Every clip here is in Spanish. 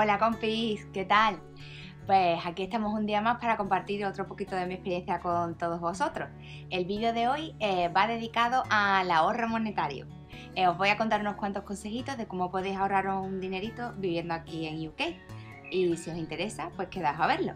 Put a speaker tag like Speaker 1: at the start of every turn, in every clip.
Speaker 1: Hola compis, ¿qué tal? Pues aquí estamos un día más para compartir otro poquito de mi experiencia con todos vosotros. El vídeo de hoy eh, va dedicado al ahorro monetario. Eh, os voy a contar unos cuantos consejitos de cómo podéis ahorraros un dinerito viviendo aquí en UK. Y si os interesa, pues quedaos a verlo.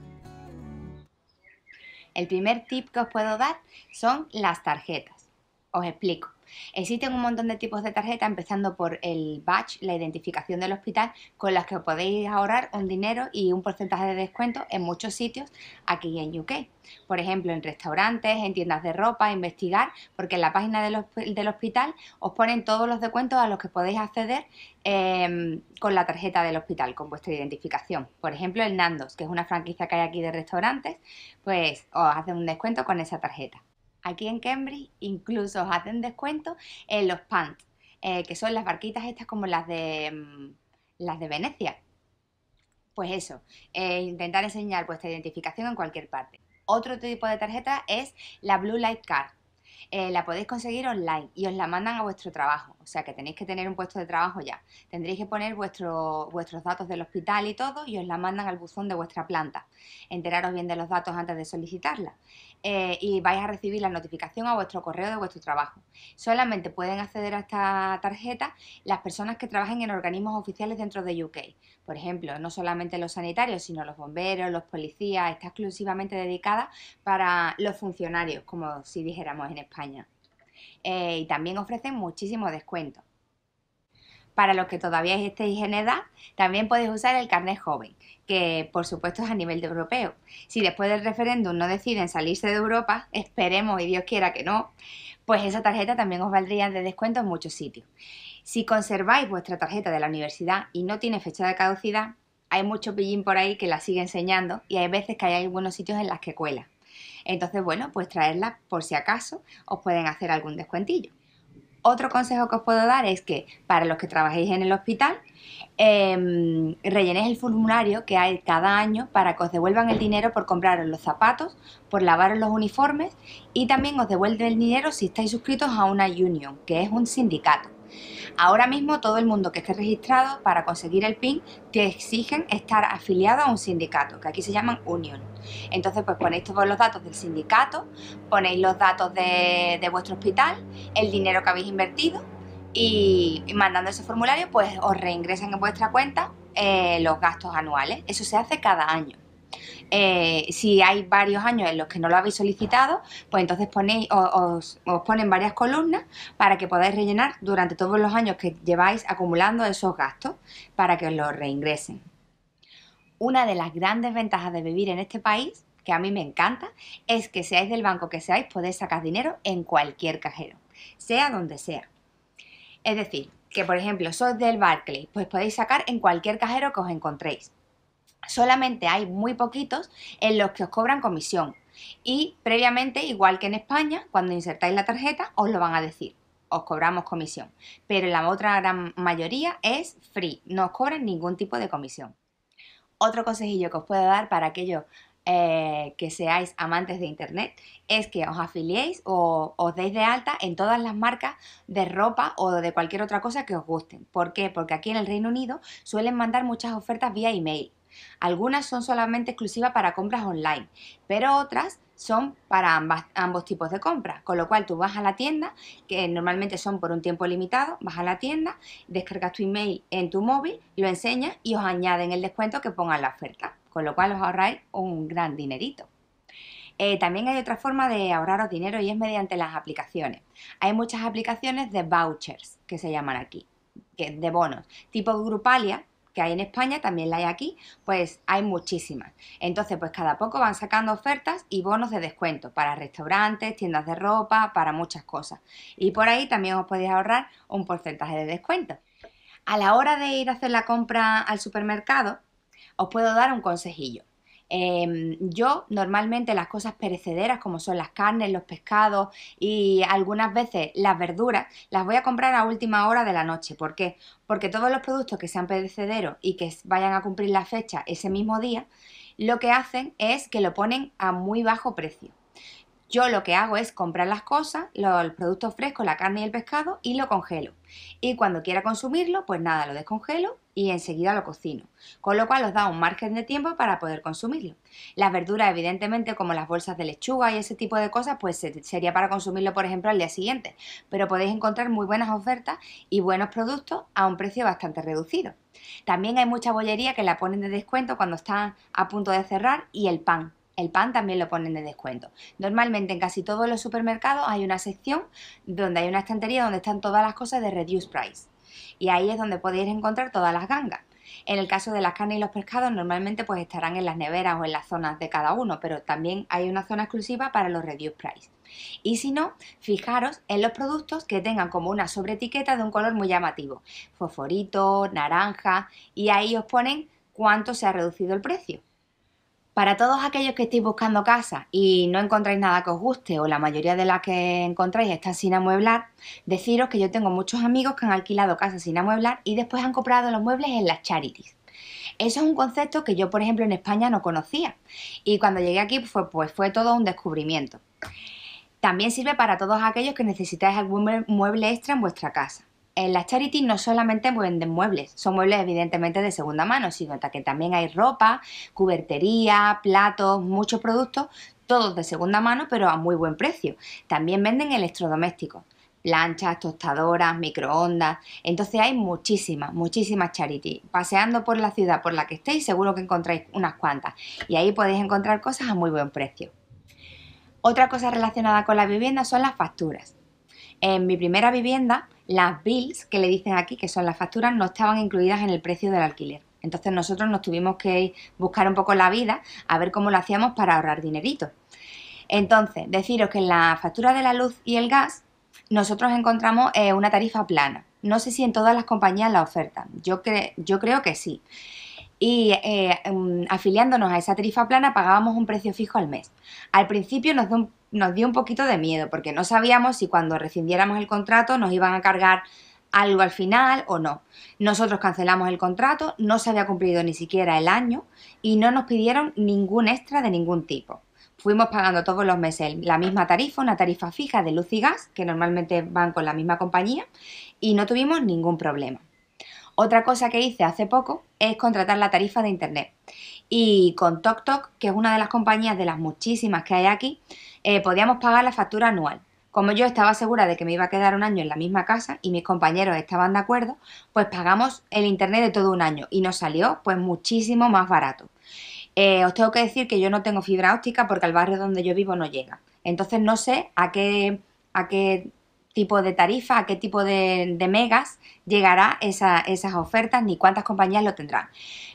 Speaker 1: El primer tip que os puedo dar son las tarjetas. Os explico. Existen un montón de tipos de tarjeta, empezando por el badge, la identificación del hospital, con las que podéis ahorrar un dinero y un porcentaje de descuento en muchos sitios aquí en UK. Por ejemplo, en restaurantes, en tiendas de ropa, investigar, porque en la página del, hospital os ponen todos los descuentos a los que podéis acceder em, con la tarjeta del hospital, con vuestra identificación. Por ejemplo, el Nandos, que es una franquicia que hay aquí de restaurantes, pues os hacen un descuento con esa tarjeta. Aquí en Cambridge incluso os hacen descuento en los pants, eh, que son las barquitas estas como las de, mm, las de Venecia. Pues eso, eh, intentar enseñar vuestra identificación en cualquier parte. Otro tipo de tarjeta es la Blue Light Card, eh, la podéis conseguir online y os la mandan a vuestro trabajo. O sea que tenéis que tener un puesto de trabajo ya. Tendréis que poner vuestros datos del hospital y todo y os la mandan al buzón de vuestra planta. Enteraros bien de los datos antes de solicitarla. Eh, y vais a recibir la notificación a vuestro correo de vuestro trabajo. Solamente pueden acceder a esta tarjeta las personas que trabajen en organismos oficiales dentro de UK. Por ejemplo, no solamente los sanitarios, sino los bomberos, los policías. Está exclusivamente dedicada para los funcionarios, como si dijéramos en España. Eh, y también ofrecen muchísimos descuentos. Para los que todavía estéis en edad, también podéis usar el carnet joven, que por supuesto es a nivel de europeo. Si después del referéndum no deciden salirse de Europa, esperemos y Dios quiera que no, pues esa tarjeta también os valdría de descuento en muchos sitios. Si conserváis vuestra tarjeta de la universidad y no tiene fecha de caducidad, hay mucho pillín por ahí que la sigue enseñando y hay veces que hay algunos sitios en las que cuela. Entonces, bueno, pues traerla por si acaso os pueden hacer algún descuentillo. Otro consejo que os puedo dar es que para los que trabajéis en el hospital, em, rellenéis el formulario que hay cada año para que os devuelvan el dinero por compraros los zapatos, por lavaros los uniformes y también os devuelve el dinero si estáis suscritos a una union, que es un sindicato. Ahora mismo todo el mundo que esté registrado para conseguir el PIN te exigen estar afiliado a un sindicato, que aquí se llaman union. Entonces, pues ponéis todos los datos del sindicato, ponéis los datos de, vuestro hospital, el dinero que habéis invertido y, mandando ese formulario, pues os reingresan en vuestra cuenta eh, los gastos anuales. Eso se hace cada año. Eh, si hay varios años en los que no lo habéis solicitado, pues entonces os, ponen varias columnas para que podáis rellenar durante todos los años que lleváis acumulando esos gastos para que os los reingresen. Una de las grandes ventajas de vivir en este país, que a mí me encanta, es que seáis del banco que seáis, podéis sacar dinero en cualquier cajero, sea donde sea. Es decir, que por ejemplo sois del Barclays, pues podéis sacar en cualquier cajero que os encontréis solamente hay muy poquitos en los que os cobran comisión. Y previamente, igual que en España, cuando insertáis la tarjeta, os lo van a decir, os cobramos comisión. Pero la otra gran mayoría es free, no os cobran ningún tipo de comisión. Otro consejillo que os puedo dar para aquellos eh, que seáis amantes de Internet es que os afiliéis o os deis de alta en todas las marcas de ropa o de cualquier otra cosa que os gusten. ¿Por qué? Porque aquí en el Reino Unido suelen mandar muchas ofertas vía email. Algunas son solamente exclusivas para compras online, pero otras son para ambos tipos de compras, con lo cual tú vas a la tienda, que normalmente son por un tiempo limitado, vas a la tienda, descargas tu email en tu móvil, lo enseñas y os añaden el descuento que pongan la oferta, con lo cual os ahorráis un gran dinerito. Eh, también hay otra forma de ahorraros dinero y es mediante las aplicaciones. Hay muchas aplicaciones de vouchers que se llaman aquí, que, de bonos, tipo Grupalia, que hay en España, también la hay aquí, pues hay muchísimas. Entonces, pues cada poco van sacando ofertas y bonos de descuento para restaurantes, tiendas de ropa, para muchas cosas. Y por ahí también os podéis ahorrar un porcentaje de descuento. A la hora de ir a hacer la compra al supermercado, os puedo dar un consejillo. Eh, yo normalmente las cosas perecederas como son las carnes, los pescados y algunas veces las verduras las voy a comprar a última hora de la noche. ¿Por qué? Porque todos los productos que sean perecederos y que vayan a cumplir la fecha ese mismo día, lo que hacen es que lo ponen a muy bajo precio. Yo lo que hago es comprar las cosas, los productos frescos, la carne y el pescado y lo congelo. Y cuando quiera consumirlo, pues nada, lo descongelo y enseguida lo cocino, con lo cual os da un margen de tiempo para poder consumirlo. Las verduras, evidentemente, como las bolsas de lechuga y ese tipo de cosas, pues sería para consumirlo, por ejemplo, al día siguiente, pero podéis encontrar muy buenas ofertas y buenos productos a un precio bastante reducido. También hay mucha bollería que la ponen de descuento cuando están a punto de cerrar y el pan, el pan también lo ponen de descuento. Normalmente en casi todos los supermercados hay una sección donde hay una estantería donde están todas las cosas de reduced price. Y ahí es donde podéis encontrar todas las gangas. En el caso de las carnes y los pescados, normalmente pues estarán en las neveras o en las zonas de cada uno, pero también hay una zona exclusiva para los reduced price. Y si no, fijaros en los productos que tengan como una sobreetiqueta de un color muy llamativo, fosforito, naranja, y ahí os ponen cuánto se ha reducido el precio. Para todos aquellos que estéis buscando casa y no encontráis nada que os guste o la mayoría de las que encontráis están sin amueblar, deciros que yo tengo muchos amigos que han alquilado casas sin amueblar y después han comprado los muebles en las charities. Eso es un concepto que yo, por ejemplo, en España no conocía y cuando llegué aquí fue, pues fue todo un descubrimiento. También sirve para todos aquellos que necesitáis algún mueble extra en vuestra casa en las charities no solamente venden muebles, son muebles evidentemente de segunda mano, sino que también hay ropa, cubertería, platos, muchos productos, todos de segunda mano, pero a muy buen precio. También venden electrodomésticos, planchas, tostadoras, microondas. Entonces hay muchísimas, muchísimas charities. Paseando por la ciudad por la que estéis, seguro que encontráis unas cuantas. Y ahí podéis encontrar cosas a muy buen precio. Otra cosa relacionada con la vivienda son las facturas. En mi primera vivienda, las bills, que le dicen aquí, que son las facturas, no estaban incluidas en el precio del alquiler. Entonces nosotros nos tuvimos que buscar un poco la vida a ver cómo lo hacíamos para ahorrar dinerito. Entonces, deciros que en la factura de la luz y el gas nosotros encontramos eh, una tarifa plana. No sé si en todas las compañías la ofertan. Yo, creo que sí. Y eh, mm, afiliándonos a esa tarifa plana pagábamos un precio fijo al mes. Al principio nos da un nos dio un poquito de miedo porque no sabíamos si cuando rescindiéramos el contrato nos iban a cargar algo al final o no. Nosotros cancelamos el contrato, no se había cumplido ni siquiera el año y no nos pidieron ningún extra de ningún tipo. Fuimos pagando todos los meses la misma tarifa, una tarifa fija de luz y gas, que normalmente van con la misma compañía, y no tuvimos ningún problema. Otra cosa que hice hace poco es contratar la tarifa de Internet y con TokTok, que es una de las compañías de las muchísimas que hay aquí, eh, podíamos pagar la factura anual. Como yo estaba segura de que me iba a quedar un año en la misma casa y mis compañeros estaban de acuerdo, pues pagamos el internet de todo un año y nos salió pues muchísimo más barato. Eh, os tengo que decir que yo no tengo fibra óptica porque al barrio donde yo vivo no llega. Entonces no sé a qué, a qué tipo de tarifa, qué tipo de, megas llegará esas ofertas, ni cuántas compañías lo tendrán.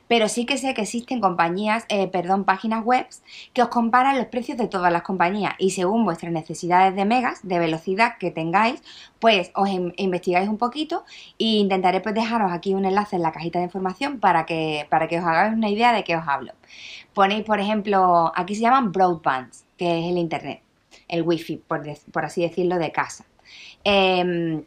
Speaker 1: Pero sí que sé que existen compañías, eh, perdón, páginas web que os comparan los precios de todas las compañías y según vuestras necesidades de megas, de velocidad que tengáis, pues os investigáis un poquito e intentaré pues dejaros aquí un enlace en la cajita de información para que, para que os hagáis una idea de qué os hablo. Ponéis, por ejemplo, aquí se llaman broadbands, que es el internet, el wifi, por así decirlo, de casa. Em,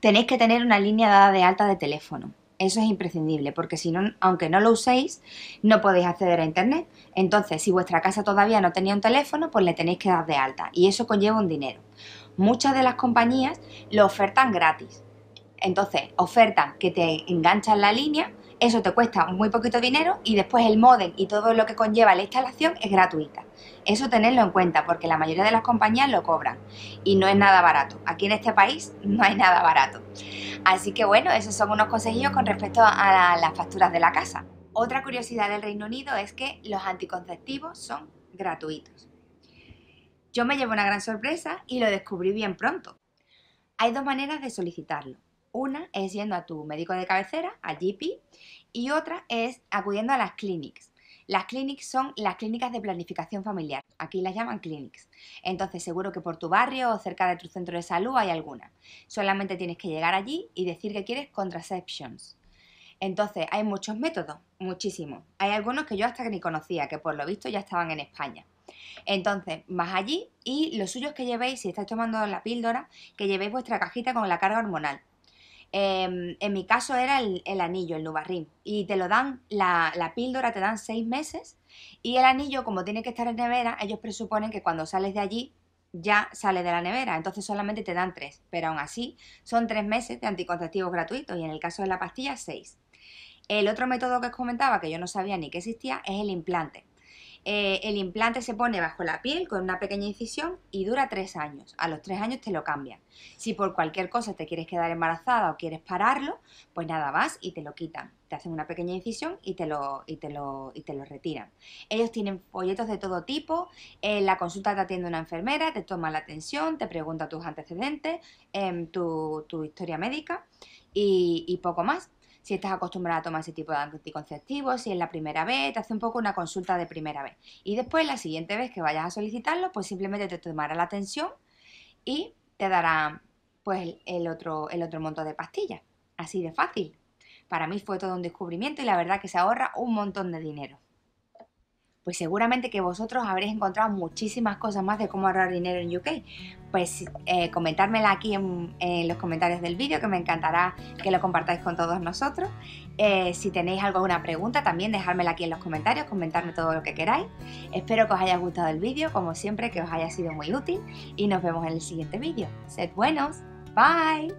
Speaker 1: tenéis que tener una línea dada de alta de teléfono. Eso es imprescindible, porque si no, aunque no lo uséis, no podéis acceder a internet. Entonces, si vuestra casa todavía no tenía un teléfono, pues le tenéis que dar de alta. Y eso conlleva un dinero. Muchas de las compañías lo ofertan gratis. Entonces, ofertan que te enganchan la línea eso te cuesta muy poquito dinero y después el modem y todo lo que conlleva la instalación es gratuita. Eso tenedlo en cuenta porque la mayoría de las compañías lo cobran y no es nada barato. Aquí en este país no hay nada barato. Así que bueno, esos son unos consejillos con respecto a las facturas de la casa. Otra curiosidad del Reino Unido es que los anticonceptivos son gratuitos. Yo me llevo una gran sorpresa y lo descubrí bien pronto. Hay dos maneras de solicitarlo. Una es yendo a tu médico de cabecera, a GP, y otra es acudiendo a las clinics. Las clinics son las clínicas de planificación familiar. Aquí las llaman clinics. Entonces seguro que por tu barrio o cerca de tu centro de salud hay alguna. Solamente tienes que llegar allí y decir que quieres contraceptions. Entonces hay muchos métodos, muchísimos. Hay algunos que yo hasta que ni conocía, que por lo visto ya estaban en España. Entonces, vas allí y los suyos que llevéis, si estáis tomando la píldora, que llevéis vuestra cajita con la carga hormonal. Em, en mi caso era el, anillo, el nubarrín. Y te lo dan, la, píldora te dan seis meses y el anillo, como tiene que estar en nevera, ellos presuponen que cuando sales de allí ya sale de la nevera. Entonces solamente te dan tres. Pero aún así son tres meses de anticonceptivos gratuitos y en el caso de la pastilla, seis. El otro método que os comentaba, que yo no sabía ni que existía, es el implante. Eh, el implante se pone bajo la piel con una pequeña incisión y dura tres años. A los tres años te lo cambian. Si por cualquier cosa te quieres quedar embarazada o quieres pararlo, pues nada más y te lo quitan. Te hacen una pequeña incisión y te lo, te te lo retiran. Ellos tienen folletos de todo tipo. En eh, la consulta te atiende una enfermera, te toma la atención, te pregunta tus antecedentes, em, tu, historia médica y poco más si estás acostumbrada a tomar ese tipo de anticonceptivos, si es la primera vez, te hace un poco una consulta de primera vez. Y después, la siguiente vez que vayas a solicitarlo, pues simplemente te tomará la atención y te dará pues el otro, el otro monto de pastillas. Así de fácil. Para mí fue todo un descubrimiento y la verdad que se ahorra un montón de dinero pues seguramente que vosotros habréis encontrado muchísimas cosas más de cómo ahorrar dinero en UK. Pues eh, comentármela aquí en, los comentarios del vídeo, que me encantará que lo compartáis con todos nosotros. Eh, si tenéis alguna pregunta, también dejármela aquí en los comentarios, comentarme todo lo que queráis. Espero que os haya gustado el vídeo, como siempre, que os haya sido muy útil y nos vemos en el siguiente vídeo. ¡Sed buenos! ¡Bye!